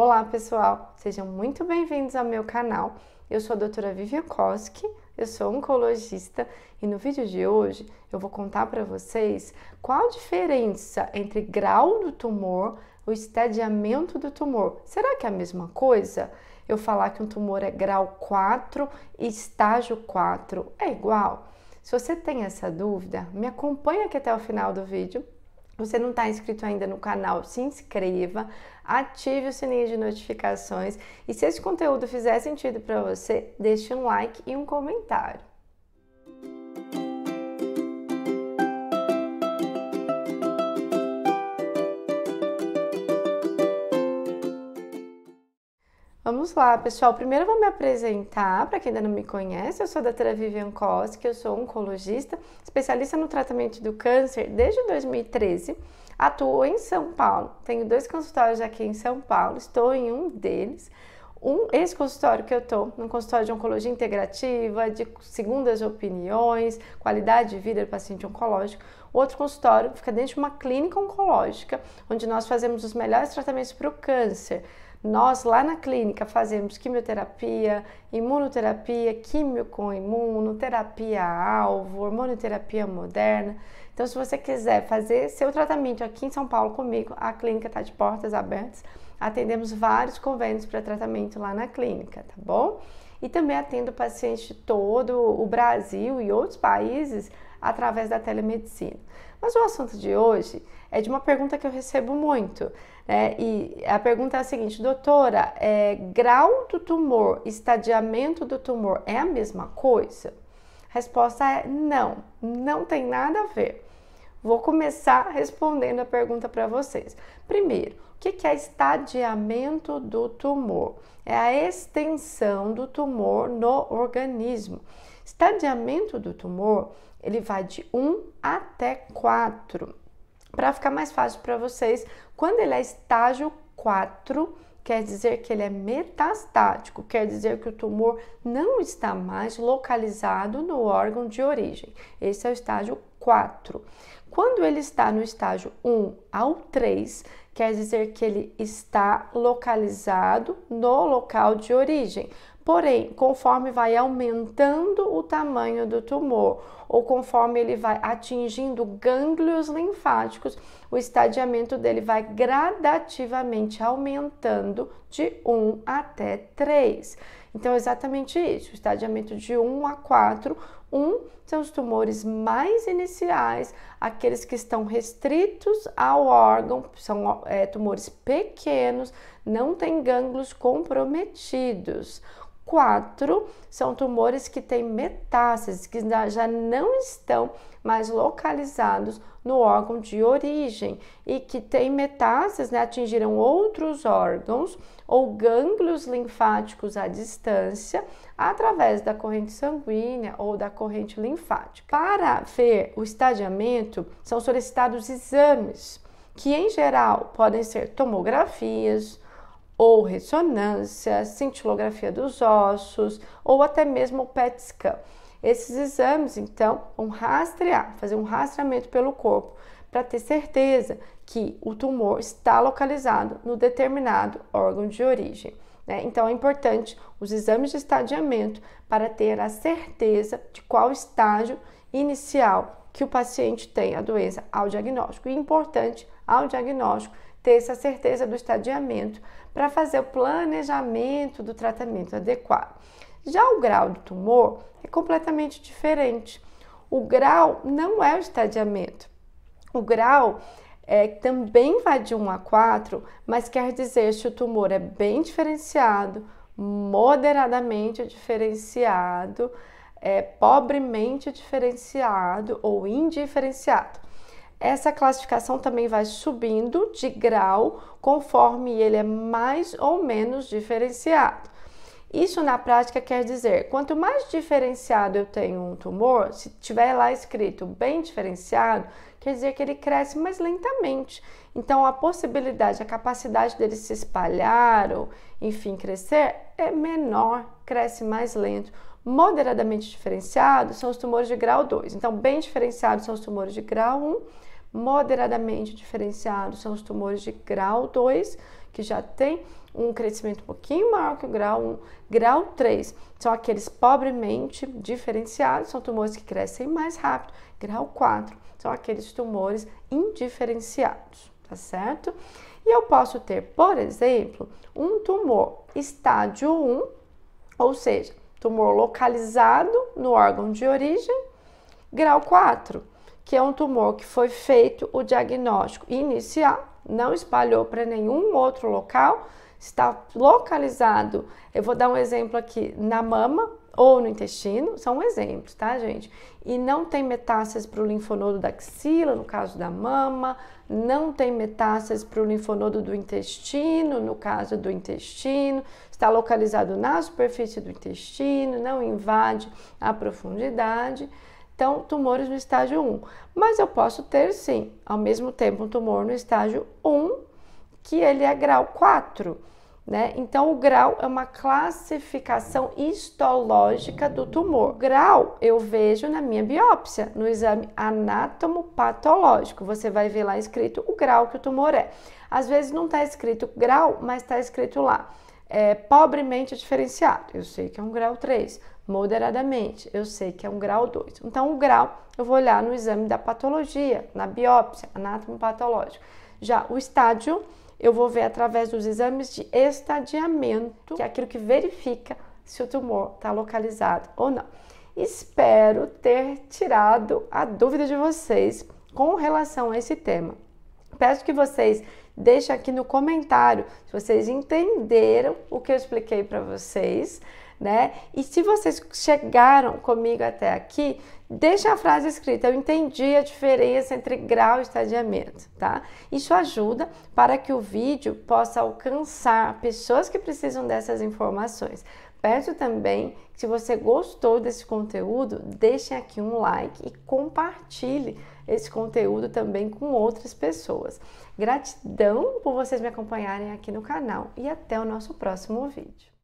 Olá pessoal, sejam muito bem-vindos ao meu canal. Eu sou a doutora Vivian Koski, eu sou oncologista e no vídeo de hoje eu vou contar para vocês qual a diferença entre grau do tumor e o estadiamento do tumor. Será que é a mesma coisa? Eu falar que um tumor é grau 4 e estágio 4 é igual? Se você tem essa dúvida, me acompanha aqui até o final do vídeo você não está inscrito ainda no canal, se inscreva, ative o sininho de notificações e se esse conteúdo fizer sentido para você, deixe um like e um comentário. Vamos lá, pessoal. Primeiro vou me apresentar, para quem ainda não me conhece, eu sou da doutora Vivian Koski, eu sou oncologista, especialista no tratamento do câncer desde 2013. Atuo em São Paulo, tenho dois consultórios aqui em São Paulo, estou em um deles. Um, esse consultório que eu estou, um consultório de oncologia integrativa, de segundas opiniões, qualidade de vida do paciente oncológico. Outro consultório fica dentro de uma clínica oncológica, onde nós fazemos os melhores tratamentos para o câncer nós lá na clínica fazemos quimioterapia, imunoterapia, químio com imuno, terapia alvo, hormonoterapia moderna. Então, se você quiser fazer seu tratamento aqui em São Paulo comigo, a clínica está de portas abertas. Atendemos vários convênios para tratamento lá na clínica, tá bom? E também atendo pacientes de todo o Brasil e outros países através da telemedicina. Mas o assunto de hoje é de uma pergunta que eu recebo muito, né? E a pergunta é a seguinte, doutora, é, grau do tumor, estadiamento do tumor é a mesma coisa? A resposta é não, não tem nada a ver. Vou começar respondendo a pergunta para vocês. Primeiro, o que é estadiamento do tumor? É a extensão do tumor no organismo. Estadiamento do tumor, ele vai de 1 até 4. Para ficar mais fácil para vocês, quando ele é estágio 4, quer dizer que ele é metastático, quer dizer que o tumor não está mais localizado no órgão de origem. Esse é o estágio 4. Quando ele está no estágio 1 ao 3, quer dizer que ele está localizado no local de origem, Porém, conforme vai aumentando o tamanho do tumor ou conforme ele vai atingindo gânglios linfáticos, o estadiamento dele vai gradativamente aumentando de 1 até 3. Então, é exatamente isso: o estadiamento de 1 a 4. 1 são os tumores mais iniciais, aqueles que estão restritos ao órgão, são é, tumores pequenos, não têm gânglios comprometidos quatro são tumores que têm metástases, que já não estão mais localizados no órgão de origem e que têm metástases, né, atingiram outros órgãos ou gânglios linfáticos à distância através da corrente sanguínea ou da corrente linfática. Para ver o estadiamento, são solicitados exames que, em geral, podem ser tomografias ou ressonância, cintilografia dos ossos ou até mesmo PET scan. Esses exames, então, vão rastrear, fazer um rastreamento pelo corpo para ter certeza que o tumor está localizado no determinado órgão de origem. Né? Então, é importante os exames de estadiamento para ter a certeza de qual estágio inicial que o paciente tem a doença ao diagnóstico. E importante ao diagnóstico ter essa certeza do estadiamento para fazer o planejamento do tratamento adequado. Já o grau do tumor é completamente diferente. O grau não é o estadiamento. O grau é, também vai de 1 a 4, mas quer dizer se o tumor é bem diferenciado, moderadamente diferenciado, é, pobremente diferenciado ou indiferenciado. Essa classificação também vai subindo de grau conforme ele é mais ou menos diferenciado. Isso na prática quer dizer, quanto mais diferenciado eu tenho um tumor, se tiver lá escrito bem diferenciado, quer dizer que ele cresce mais lentamente. Então a possibilidade, a capacidade dele se espalhar ou, enfim, crescer é menor, cresce mais lento. Moderadamente diferenciados são os tumores de grau 2. Então, bem diferenciados são os tumores de grau 1, moderadamente diferenciados são os tumores de grau 2, que já tem um crescimento um pouquinho maior que o grau 1. Grau 3 são aqueles pobremente diferenciados, são tumores que crescem mais rápido. Grau 4 são aqueles tumores indiferenciados, tá certo? E eu posso ter, por exemplo, um tumor estádio 1, ou seja, tumor localizado no órgão de origem, grau 4, que é um tumor que foi feito o diagnóstico inicial, não espalhou para nenhum outro local, está localizado, eu vou dar um exemplo aqui, na mama ou no intestino, são exemplos, tá, gente? E não tem metástase para o linfonodo da axila, no caso da mama, não tem metástase para o linfonodo do intestino, no caso do intestino está localizado na superfície do intestino, não invade a profundidade. Então, tumores no estágio 1. Mas eu posso ter, sim, ao mesmo tempo, um tumor no estágio 1, que ele é grau 4. Né? Então, o grau é uma classificação histológica do tumor. grau eu vejo na minha biópsia, no exame anatomopatológico. Você vai ver lá escrito o grau que o tumor é. Às vezes não está escrito grau, mas está escrito lá é, pobremente é diferenciado. Eu sei que é um grau 3, moderadamente, eu sei que é um grau 2. Então, o grau eu vou olhar no exame da patologia, na biópsia, anátomo patológico. Já o estádio, eu vou ver através dos exames de estadiamento, que é aquilo que verifica se o tumor está localizado ou não. Espero ter tirado a dúvida de vocês com relação a esse tema. Peço que vocês deixa aqui no comentário se vocês entenderam o que eu expliquei para vocês, né? E se vocês chegaram comigo até aqui, deixa a frase escrita. Eu entendi a diferença entre grau e estadiamento, tá? Isso ajuda para que o vídeo possa alcançar pessoas que precisam dessas informações. Peço também que se você gostou desse conteúdo, deixem aqui um like e compartilhe esse conteúdo também com outras pessoas. Gratidão por vocês me acompanharem aqui no canal e até o nosso próximo vídeo.